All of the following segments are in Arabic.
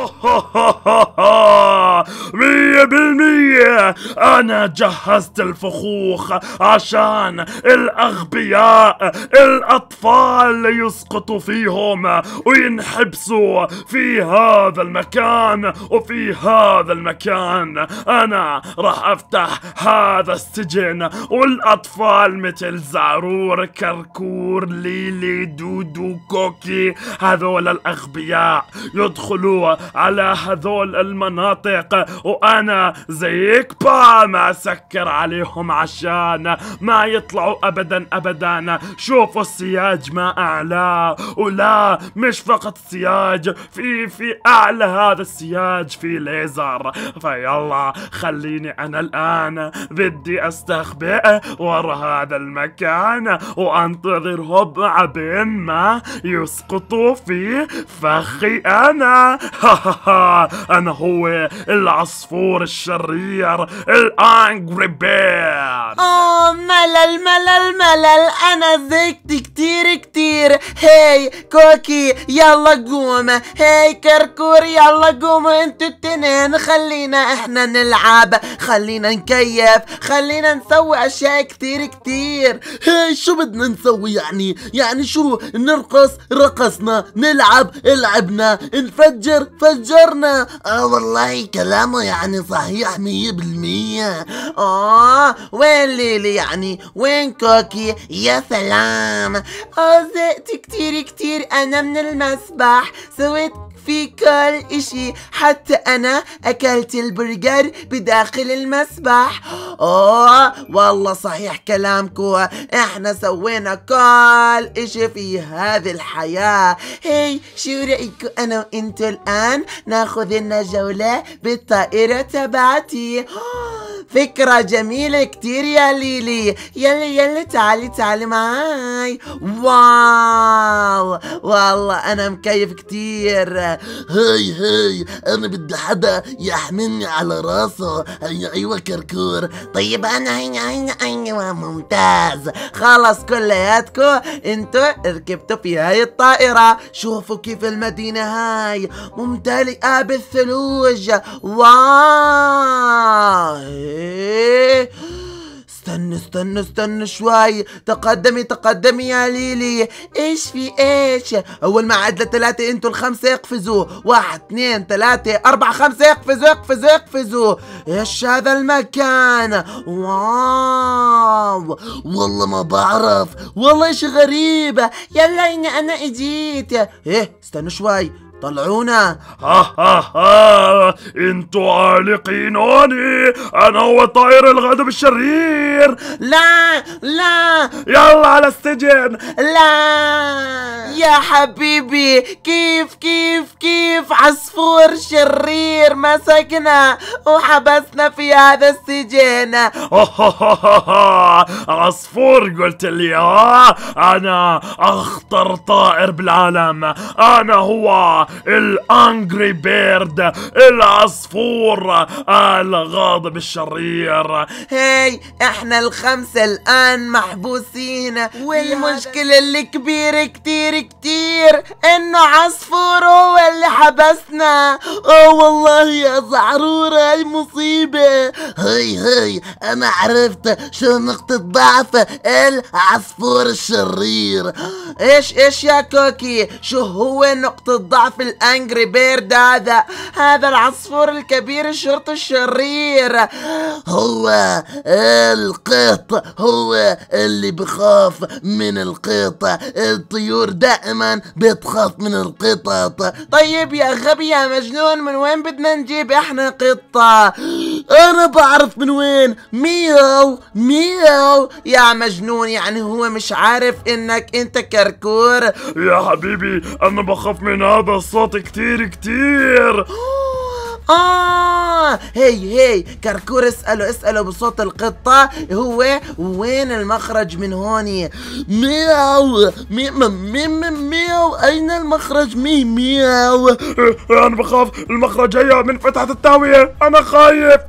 Oh, ho, ho, ho, ho. أنا جهزت الفخوخ عشان الأغبياء الأطفال يسقطوا فيهم وينحبسوا في هذا المكان وفي هذا المكان أنا راح أفتح هذا السجن والأطفال مثل زعرور كركور ليلي دودو كوكي هذول الأغبياء يدخلوا على هذول المناطق وأنا زيك بام ما سكر عليهم عشان ما يطلعوا ابدا ابدا شوفوا السياج ما اعلاه ولا مش فقط سياج في في اعلى هذا السياج في ليزر فيلا خليني انا الان بدي استخبئ ورا هذا المكان وانتظرهم عبين ما يسقطوا في فخي انا انا هو العصفور الشرير Angry Bird آه ملل ملل ملل أنا زهقت كتير كتير هاي كوكي يلا قوم هاي كركور يلا قوموا انتوا التنين خلينا احنا نلعب خلينا نكيف خلينا نسوي أشياء كتير كتير هاي شو بدنا نسوي يعني يعني شو نرقص رقصنا نلعب لعبنا نفجر فجرنا آه والله كلامه يعني صحيح مية بالمية اه وين ليلي يعني وين كوكي يا سلام اه زهقت كتير كتير انا من المسبح سويت في كل إشي حتى أنا أكلت البرجر بداخل المسبح أوه والله صحيح كلامكو إحنا سوينا كل إشي في هذه الحياة هي شو رأيكو أنا وإنتو الآن ناخذ لنا جولة بالطائرة تبعتي أوه فكرة جميلة كتير يا ليلي يلا يلا تعالي تعالي معاي واو والله أنا مكيف كتير هاي هاي أنا بدي حدا يحملني على راسه هاي أيوة كركور طيب أنا هاي هاي أيوة ممتاز خلص كلياتكم انتو ركبتوا في هاي الطائرة شوفوا كيف المدينة هاي ممتلئة بالثلوج واو ايه استنى استنى استنى شوي تقدمي تقدمي يا ليلي ايش في ايش اول ما عد لثلاثة انتوا الخمسة اقفزوا واحد اثنين ثلاثة اربعة خمسة اقفزوا اقفزوا اقفزوا ايش هذا المكان واو والله ما بعرف والله ايش غريب يلا اني انا اجيت ايه استنى شوي طلعونا ها ها ها انتوا عالقينوني انا هو طائر الغضب الشرير لا لا يلا على السجن لا يا حبيبي كيف كيف كيف عصفور شرير مسكنا وحبسنا في هذا السجن عصفور قلت لي اه انا اخطر طائر بالعالم انا هو الانجري بيرد العصفور الغاضب الشرير هاي احنا الخمسة الان محبوسين والمشكلة الكبيرة كتير كتير انه عصفور هو اللي حبسنا اه والله يا زعرورة هاي مصيبة هاي هاي انا عرفت شو نقطة ضعف العصفور الشرير ايش ايش يا كوكي شو هو نقطة ضعف الانجري بيرد هذا هذا العصفور الكبير الشرطي الشرير هو القط هو اللي بخاف من القطة الطيور دائما بتخاف من القطط طيب يا غبي يا مجنون من وين بدنا نجيب احنا قطة انا بعرف من وين مياو مياو يا مجنون يعني هو مش عارف انك انت كركور يا حبيبي انا بخاف من هذا الصوت كتير كتير آه هي هي كركور اسأله اسأله بصوت القطة هو وين المخرج من هون مياو مياو مياو أين المخرج مي مياو أه، أه، أنا بخاف المخرج هي من فتحة التاوية أنا خايف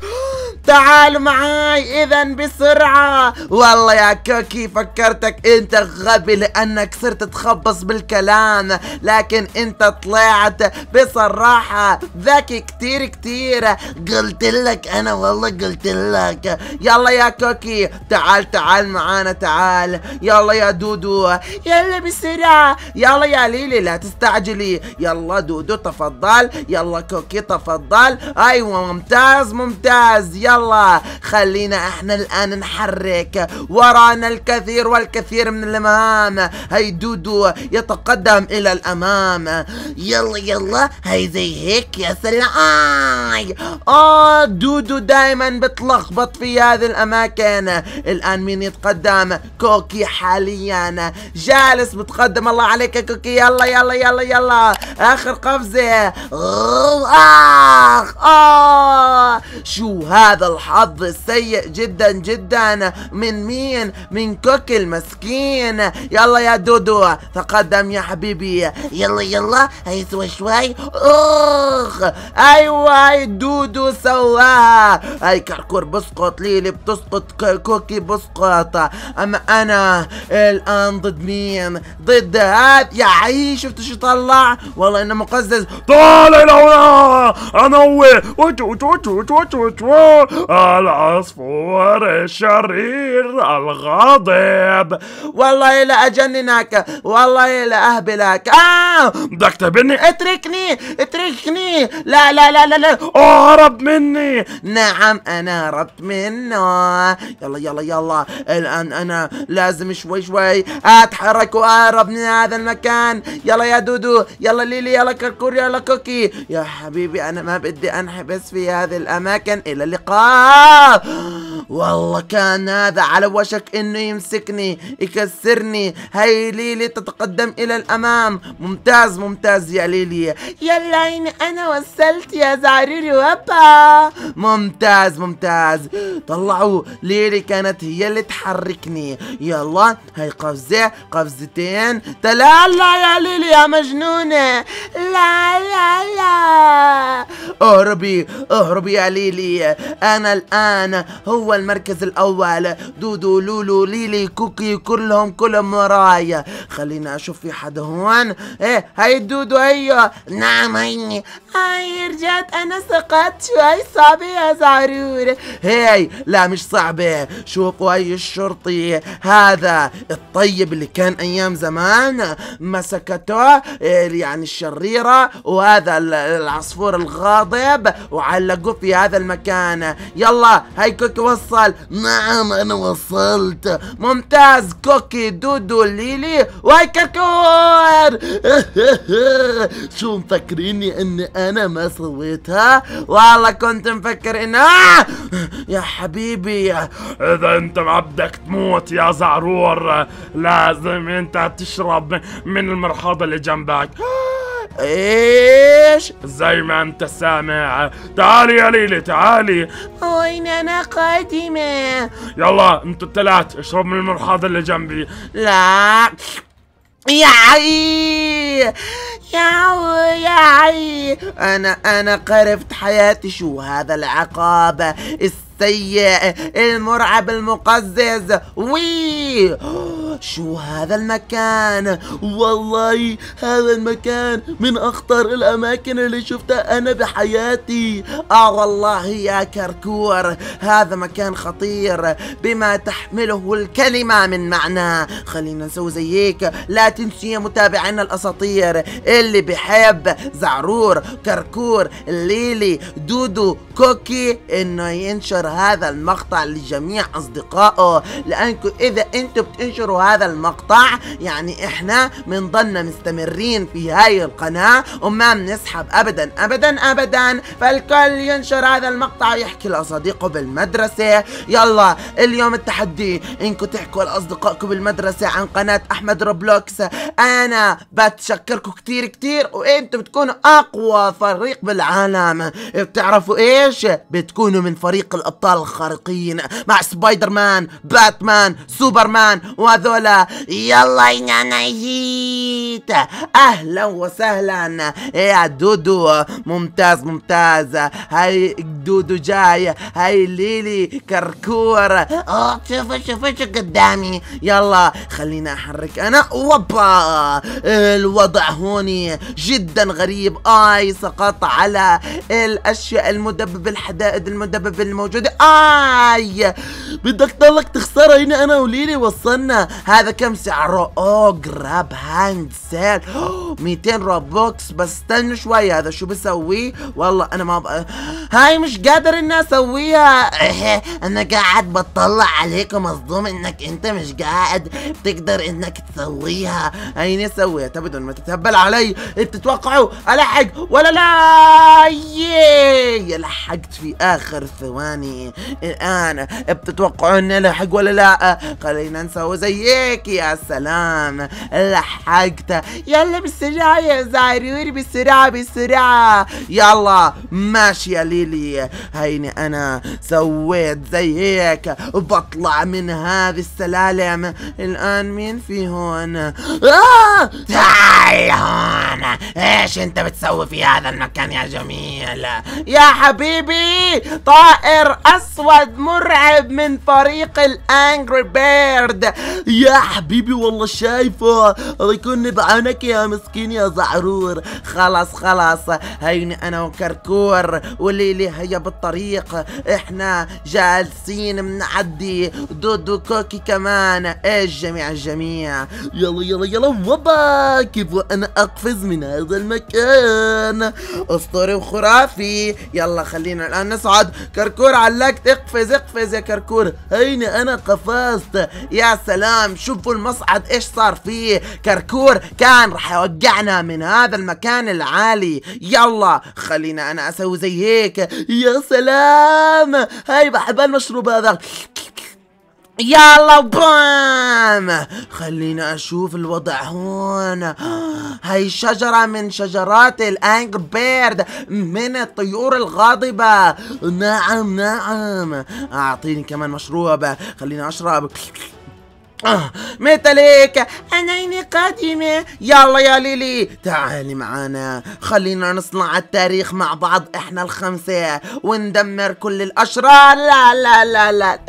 تعال معاي اذا بسرعة والله يا كوكي فكرتك انت غبي لانك صرت تخبص بالكلام لكن انت طلعت بصراحة ذكي كتير كتير قلت لك انا والله قلت لك يلا يا كوكي تعال تعال معانا تعال يلا يا دودو يلا بسرعة يلا يا ليلي لا تستعجلي يلا دودو تفضل يلا كوكي تفضل ايوه ممتاز ممتاز يلا يلا خلينا احنا الان نحرك ورانا الكثير والكثير من الامام هاي دودو يتقدم الى الامام يلا يلا هاي زي هيك يا سلاي اه دودو دايما بتلخبط في هذه الاماكن الان مين يتقدم كوكي حاليا جالس بتقدم الله عليك يا كوكي يلا يلا يلا يلا اخر قفزه اخ اه شو هذا هذا الحظ السيء جدا جدا من مين من كوكي المسكين يلا يا دودو تقدم يا حبيبي يلا يلا سوي شوي اخ ايوه دودو سواها اي كركور بسقط ليلي بتسقط كوكي بسقط اما انا الان ضد مين ضد هاد يا عي شفت شو طلع والله انه مقزز تعال الى هنا انا هو العصفور الشرير الغاضب والله لا أجننك والله لا أهبلك آه بدك تبني اتركني اتركني لا لا لا لا لا اهرب مني نعم أنا هربت منه يلا يلا يلا الآن أنا لازم شوي شوي أتحرك وأهرب من هذا المكان يلا يا دودو يلا ليلي يلا كركور يلا كوكي يا حبيبي أنا ما بدي أنحبس في هذه الأماكن إلى اللقاء والله كان هذا على وشك انه يمسكني يكسرني هاي ليلي تتقدم الى الامام ممتاز ممتاز يا ليلي يا لين انا وصلت يا زعريري وابا ممتاز ممتاز طلعوا ليلي كانت هي اللي تحركني يلا هاي قفزة قفزتين تلا لا يا ليلي يا مجنونة لا لا لا اهربي اهربي يا ليلي كان الآن هو المركز الأول دودو لولو ليلي كوكي كلهم كلهم ورايا خلينا أشوف في حدا هون إيه هاي دودو هي أيوه. نعم هيني هاي رجعت أنا سقطت شوي صعبة يا زعرور هاي لا مش صعبة شوفوا هاي الشرطي هذا الطيب اللي كان أيام زمان مسكته إيه، يعني الشريرة وهذا العصفور الغاضب وعلقوه في هذا المكان يلا هاي كوكي وصل نعم انا وصلت ممتاز كوكي دودو ليلي وهاي كركور شو مفكريني اني انا ما سويتها والله كنت مفكر ان آه! يا حبيبي اذا انت ما بدك تموت يا زعرور لازم انت تشرب من المرحاض اللي جنبك ايش زي ما انت سامع تعالي يا ليلي تعالي وين انا قادمة يلا انتوا الثلاث اشرب من المرحاض اللي جنبي لا يا عي يا يا عي انا انا قرفت حياتي شو هذا العقاب السيء المرعب المقزز وي شو هذا المكان والله هذا المكان من اخطر الاماكن اللي شفتها انا بحياتي اه والله يا كركور هذا مكان خطير بما تحمله الكلمة من معنى خلينا نسوي زيك لا تنسي يا متابعينا الاساطير اللي بحب زعرور كركور ليلي دودو كوكي انه ينشر هذا المقطع لجميع اصدقائه لانكم اذا انتم بتنشروا هذا المقطع يعني احنا من ضلنا مستمرين في هاي القناة وما بنسحب ابدا ابدا ابدا فالكل ينشر هذا المقطع ويحكي لأصديقه بالمدرسة يلا اليوم التحدي انكم تحكوا لأصدقائكم بالمدرسة عن قناة احمد روبلوكس انا بتشكركم كتير كتير وانتم بتكونوا اقوى فريق بالعالم بتعرفوا ايش بتكونوا من فريق الابطال الخارقين مع سبايدر مان باتمان سوبرمان وهذول دول يلا يا نايت اهلا وسهلا يا دودو ممتاز ممتاز هاي دودو جاي هاي ليلي كركور اه شوف شوف شوف قدامي يلا خلينا احرك انا وبا الوضع هوني جدا غريب اي سقط على الاشياء المدبب الحدائد المدبب الموجودة اي بدك تضلك تخسرها هنا انا وليلي وصلنا هذا كم سعره اوه جراب هاند سيل 200 روبوكس بس استنوا شوي هذا شو بسوي؟ والله انا ما ب... هاي مش قادر اني اسويها انا قاعد بطلع عليك ومصدوم انك انت مش قاعد بتقدر انك تسويها هيني سويها تبدو ما تتهبل علي تتوقعوا الحق ولا لا ياي لحقت في اخر ثواني الان بتتوقعوا اني الحق ولا لا خلينا نسوي زي عليك يا سلام لحقته يلا بالسرعة يا زعروري بالسرعة بالسرعة يلا ماشي يا ليلي هيني انا سويت زي هيك بطلع من هذه السلالم الان مين في هون تعال آه! هون ايش انت بتسوي في هذا المكان يا جميل يا حبيبي طائر اسود مرعب من فريق الانجري بيرد يا حبيبي والله شايفه الله يكون بعونك يا مسكين يا زعرور خلاص خلاص هيني انا وكركور وليلي هيا بالطريق احنا جالسين بنعدي دودو كوكي كمان ايش الجميع الجميع يلا يلا يلا وبا كيف وانا اقفز من هذا المكان اسطوري وخرافي يلا خلينا الان نصعد كركور علقت اقفز اقفز يا كركور هيني انا قفزت يا سلام العام شوفوا المصعد ايش صار فيه كركور كان راح يوقعنا من هذا المكان العالي يلا خلينا انا اسوي زي هيك يا سلام هاي بحب المشروب هذا يلا بام خلينا اشوف الوضع هون هاي شجرة من شجرات الانجر بيرد من الطيور الغاضبة نعم نعم اعطيني كمان مشروب خلينا اشرب آه ميتاليك أنا إني قادمة يلا يا ليلي تعالي معانا خلينا نصنع التاريخ مع بعض إحنا الخمسة وندمر كل الأشرار لا لا لا لا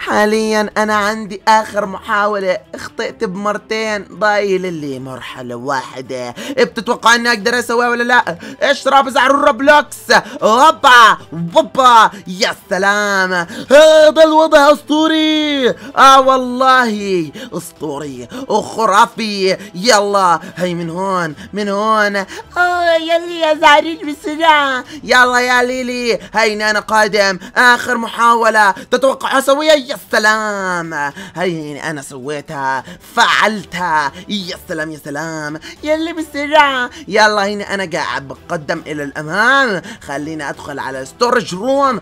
حاليا انا عندي اخر محاولة اخطئت بمرتين ضايل لي مرحلة واحدة بتتوقع اني اقدر اسويها ولا لا اشرب زعر الروبلوكس هوبا هوبا يا سلام هذا الوضع اسطوري اه والله اسطوري وخرافي يلا هي من هون من هون اه لي يا زعرين بسرعة يلا يا ليلي هيني انا قادم اخر محاولة تتوقع اسويها يا سلام هاي يعني انا سويتها فعلتها يا سلام يا سلام يلي بسرعة يلا هنا انا قاعد بقدم الى الامام خليني ادخل على ستورج روم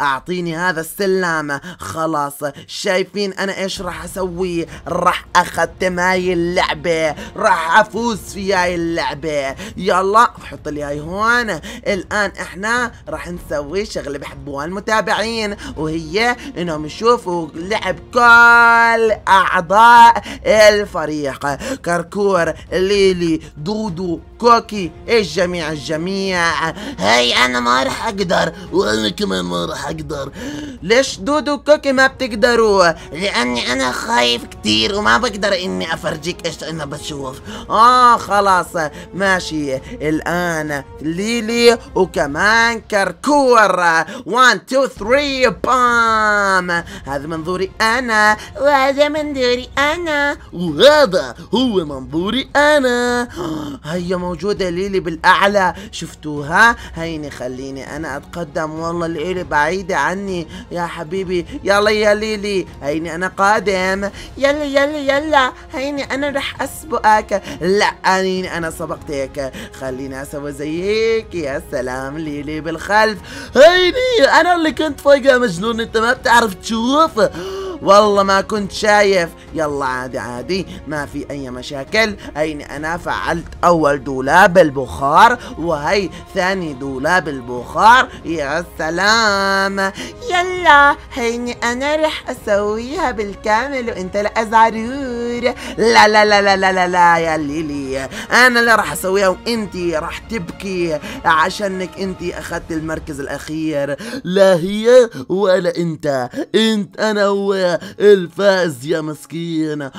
اعطيني هذا السلام خلاص شايفين انا ايش راح اسوي راح اختم هاي اللعبة راح افوز في هاي اللعبة يلا حط لي هاي هون الان احنا راح نسوي شغلة بحبوها المتابعين وهي عليه انهم يشوفوا لعب كل اعضاء الفريق كركور ليلي دودو كوكي الجميع الجميع هاي انا ما راح اقدر وانا كمان ما راح اقدر ليش دودو كوكي ما بتقدروا لاني انا خايف كتير وما بقدر اني افرجيك ايش انا بشوف اه خلاص ماشي الان ليلي وكمان كركور 1 2 3 بام نعم هذا منظوري أنا وهذا منظوري أنا وهذا هو منظوري أنا هيا موجودة ليلي بالأعلى شفتوها هيني خليني أنا أتقدم والله ليلي بعيدة عني يا حبيبي يلا يا ليلي هيني أنا قادم يلا يلا يلا هيني أنا رح أسبقك لا هيني أنا سبقتك خليني أسوي زيك يا سلام ليلي بالخلف هيني أنا اللي كنت فجأة مجنون أنت up out of Jaffa. والله ما كنت شايف يلا عادي عادي ما في اي مشاكل هيني انا فعلت اول دولاب البخار وهي ثاني دولاب البخار يا سلام يلا هيني انا رح اسويها بالكامل وانت لا زعرور لا لا لا لا لا لا, لا يا ليلي انا اللي رح اسويها وانت رح تبكي عشانك انت اخذت المركز الاخير لا هي ولا انت انت انا هو الفائز الفاز يا مسكين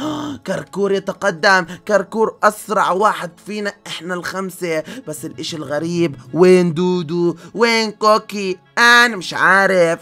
كركور يتقدم كركور أسرع واحد فينا إحنا الخمسة بس الإشي الغريب وين دودو وين كوكي انا مش عارف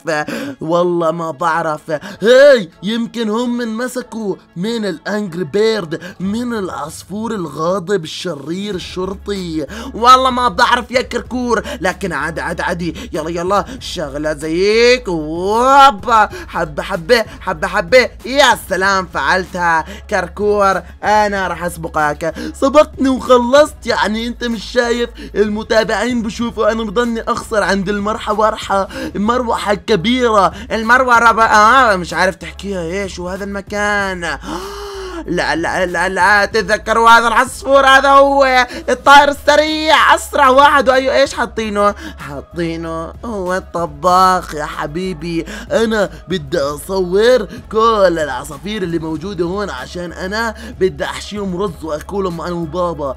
والله ما بعرف هاي يمكن هم انمسكوا من الانجر بيرد من العصفور الغاضب الشرير الشرطي والله ما بعرف يا كركور لكن عادي عادي عادي يلا يلا شغله زيك وابا حبه حبه حبه حبة حبة يا سلام فعلتها كركور انا راح اسبقك سبقتني وخلصت يعني انت مش شايف المتابعين بشوفوا انا بضلني اخسر عند المرحة ورحة مروحه كبيره المروحة آه مش عارف تحكيها ايش وهذا المكان لا لا لا لا تذكروا هذا العصفور هذا هو الطائر السريع أسرع واحد وايو إيش حاطينه حاطينه هو الطباخ يا حبيبي أنا بدي أصور كل العصافير اللي موجودة هون عشان أنا بدي أحشيهم رز وأكلهم أنا وبابا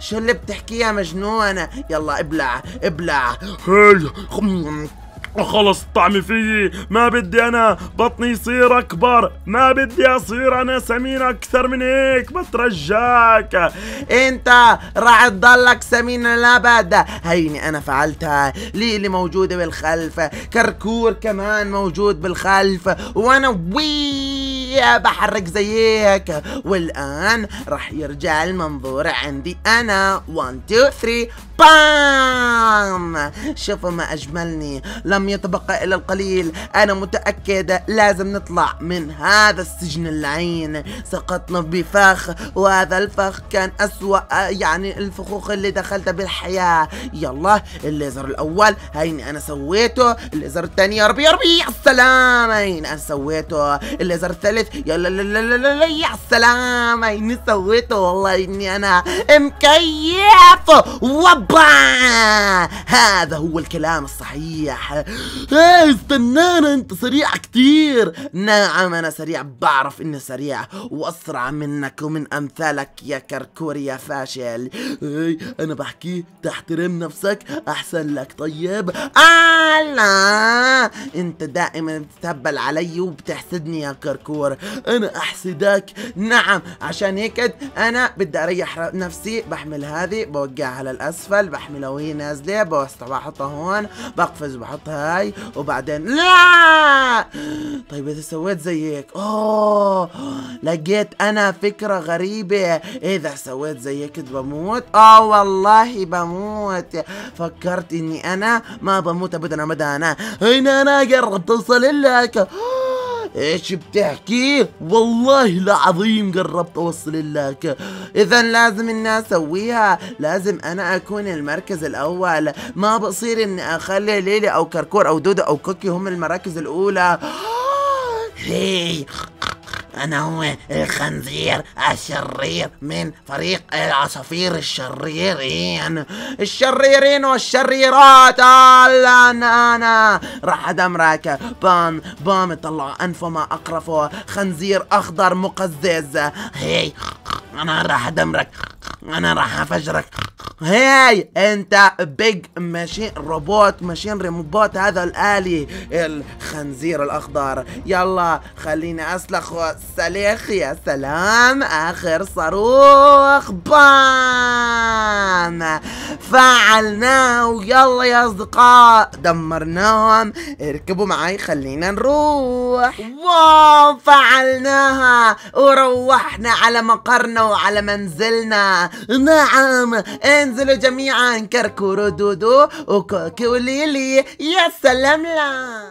شو اللي بتحكيه يا مجنون يلا ابلع ابلع خلص الطعم فيي ما بدي انا بطني يصير اكبر ما بدي اصير انا سمين اكثر من هيك بترجاك انت راح تضلك سمين للابد هيني انا فعلتها ليلي موجودة بالخلف كركور كمان موجود بالخلف وانا وي يا بحرك زيك والآن راح يرجع المنظور عندي أنا 1 2 3 بام شوفوا ما أجملني لم يتبقى إلا القليل أنا متأكد لازم نطلع من هذا السجن اللعين سقطنا بفخ وهذا الفخ كان أسوأ يعني الفخوخ اللي دخلتها بالحياة يلا الليزر الأول هيني أنا سويته الليزر الثاني يا ربي يا ربي يا سلام هيني أنا سويته الليزر الثالث معلش يا لا لا لا لا لا يا سلام إني سويته والله إني أنا مكيف وبا هذا هو الكلام الصحيح إيه، استنانا أنت سريع كتير نعم أنا سريع بعرف إني سريع وأسرع منك ومن أمثالك يا كركور يا فاشل إيه، أنا بحكي تحترم نفسك أحسن لك طيب آه لا أنت دائما بتتهبل علي وبتحسدني يا كركور الصورة انا احسدك نعم عشان هيك انا بدي اريح نفسي بحمل هذه بوقعها للاسفل بحملها وهي نازلة بوسطها بحطها هون بقفز بحط هاي وبعدين لا طيب اذا سويت زي هيك اوه لقيت انا فكرة غريبة اذا سويت زي هيك بموت اه والله بموت فكرت اني انا ما بموت ابدا ابدا انا هنا انا قربت اوصل لك ايش بتحكي والله العظيم قربت اوصل لك اذا لازم اني اسويها لازم انا اكون المركز الاول ما بصير اني اخلي ليلي او كركور او دودو او كوكي هم المراكز الاولى انا هو الخنزير الشرير من فريق العصافير الشريرين الشريرين والشريرات انا انا راح ادمرك بام بام طلع انفه ما اقرفه خنزير اخضر مقزز هي انا راح ادمرك انا راح افجرك هاي انت بيج ماشين روبوت ماشين ريموبوت هذا الالي الخنزير الاخضر يلا خليني اسلخ سليخ يا سلام اخر صاروخ بام فعلناه يلا يا اصدقاء دمرناهم اركبوا معي خلينا نروح واو فعلناها وروحنا على مقرنا وعلى منزلنا نعم انزلوا جميعا كركورو دودو وكوكي وليلي يا سلام لا